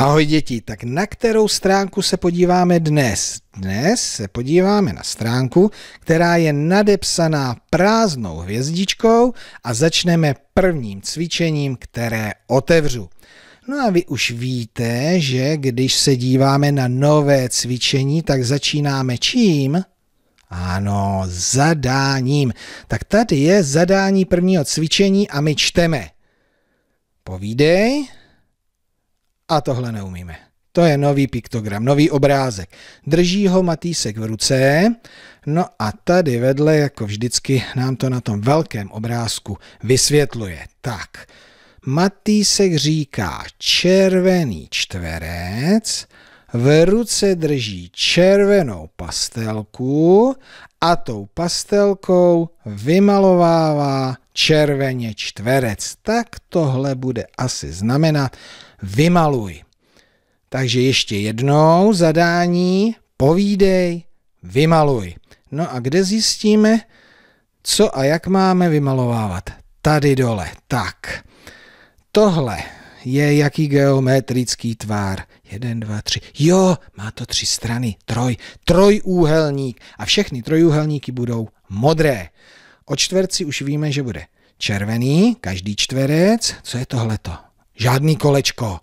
Ahoj děti, tak na kterou stránku se podíváme dnes? Dnes se podíváme na stránku, která je nadepsaná prázdnou hvězdičkou a začneme prvním cvičením, které otevřu. No a vy už víte, že když se díváme na nové cvičení, tak začínáme čím? Ano, zadáním. Tak tady je zadání prvního cvičení a my čteme. Povídej. A tohle neumíme. To je nový piktogram, nový obrázek. Drží ho Matýsek v ruce, no a tady vedle, jako vždycky, nám to na tom velkém obrázku vysvětluje. Tak, Matýsek říká červený čtverec, v ruce drží červenou pastelku a tou pastelkou vymalovává červeně čtverec. Tak tohle bude asi znamenat vymaluj. Takže ještě jednou zadání, povídej, vymaluj. No a kde zjistíme, co a jak máme vymalovávat? Tady dole. Tak, tohle je jaký geometrický tvár. Jeden, dva, tři. Jo, má to tři strany. Troj. Trojúhelník. A všechny trojúhelníky budou modré. O čtverci už víme, že bude červený, každý čtverec. Co je tohleto? Žádný kolečko.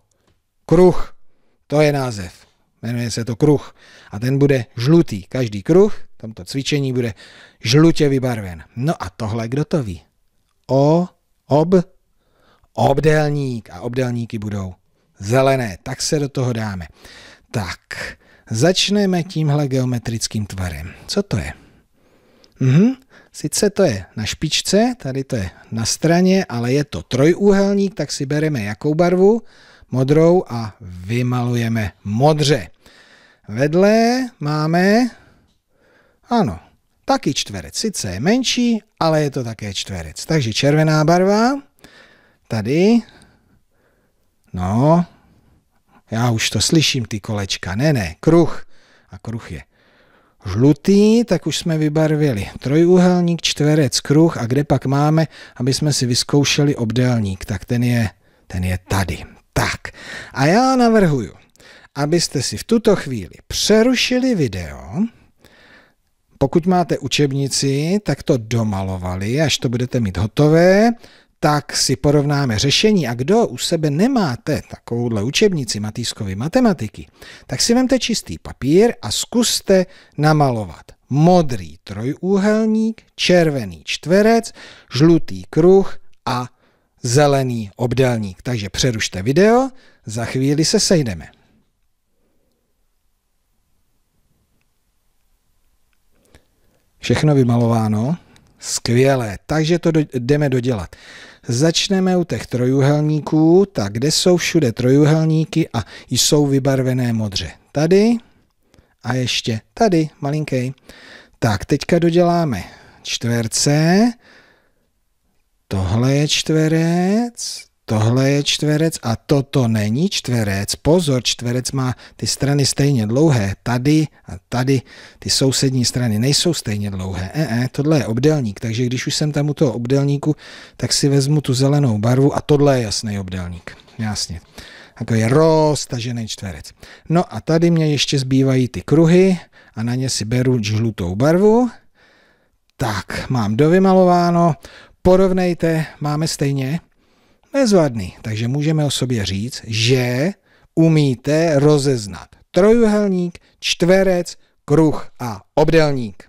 Kruh, to je název. Jmenuje se to kruh. A ten bude žlutý. Každý kruh, tamto cvičení bude žlutě vybarven. No a tohle, kdo to ví? O, ob, obdelník. A obdelníky budou zelené. Tak se do toho dáme. Tak, začneme tímhle geometrickým tvarem. Co to je? Mhm, sice to je na špičce, tady to je na straně, ale je to trojúhelník, tak si bereme jakou barvu? Modrou a vymalujeme modře. Vedle máme, ano, taky čtverec. Sice je menší, ale je to také čtverec. Takže červená barva, tady, no, já už to slyším, ty kolečka, ne, ne, kruh. A kruh je Žlutý, tak už jsme vybarvili trojúhelník, čtverec, kruh a kde pak máme, aby jsme si vyzkoušeli obdélník, tak ten je, ten je tady. Tak a já navrhuju, abyste si v tuto chvíli přerušili video, pokud máte učebnici, tak to domalovali, až to budete mít hotové, tak si porovnáme řešení a kdo u sebe nemáte takovouhle učebnici Matýskovy matematiky, tak si vemte čistý papír a zkuste namalovat modrý trojúhelník, červený čtverec, žlutý kruh a zelený obdelník. Takže přerušte video, za chvíli se sejdeme. Všechno vymalováno. Skvělé, takže to do, jdeme dodělat. Začneme u těch trojuhelníků, tak kde jsou všude trojuhelníky a jsou vybarvené modře. Tady a ještě tady, malinký. Tak, teďka doděláme čtverce, tohle je čtverec, tohle je čtverec a toto není čtverec. Pozor, čtverec má ty strany stejně dlouhé. Tady a tady ty sousední strany nejsou stejně dlouhé. E, e, tohle je obdelník, takže když už jsem tam u toho obdelníku, tak si vezmu tu zelenou barvu a tohle je jasný obdelník. Jasně. Jako je roztažený čtverec. No a tady mě ještě zbývají ty kruhy a na ně si beru žlutou barvu. Tak, mám dovymalováno. No. Porovnejte, máme stejně. Bezvadný. Takže můžeme o sobě říct, že umíte rozeznat trojuhelník, čtverec, kruh a obdelník.